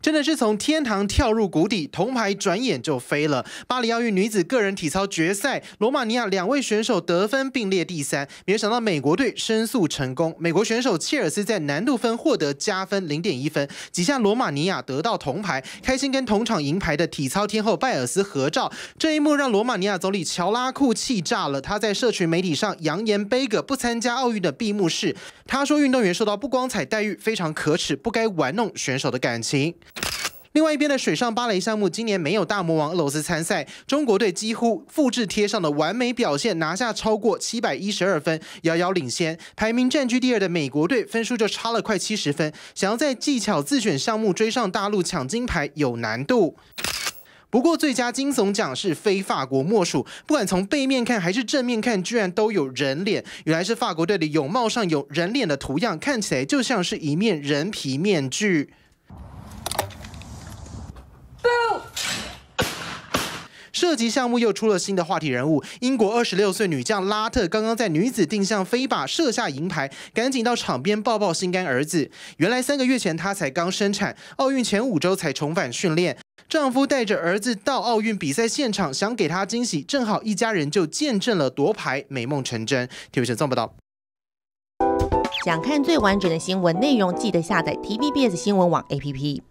真的是从天堂跳入谷底，铜牌转眼就飞了。巴黎奥运女子个人体操决赛，罗马尼亚两位选手得分并列第三，没有想到美国队申诉成功，美国选手切尔斯在难度分获得加分零点一分，挤下罗马尼亚得到铜牌，开心跟同场银牌的体操天后拜尔斯合照。这一幕让罗马尼亚总理乔拉库气炸了，他在社群媒体上扬言背个不参加奥运的闭幕式。他说运动员受到不光彩待遇非常可耻，不该玩弄选手的感情。另外一边的水上芭蕾项目，今年没有大魔王俄罗斯参赛，中国队几乎复制贴上的完美表现，拿下超过七百一十二分，遥遥领先。排名占据第二的美国队，分数就差了快七十分，想要在技巧自选项目追上大陆抢金牌有难度。不过最佳惊悚奖是非法国莫属，不管从背面看还是正面看，居然都有人脸，原来是法国队的泳帽上有人脸的图样，看起来就像是一面人皮面具。涉及项目又出了新的话题人物，英国二十六岁女将拉特刚刚在女子定向飞靶射下银牌，赶紧到场边抱抱心肝儿子。原来三个月前她才刚生产，奥运前五周才重返训练，丈夫带着儿子到奥运比赛现场想给她惊喜，正好一家人就见证了夺牌美梦成真。t v b 送不到。想看最完整的新闻内容，记得下载 TVBS 新闻网 APP。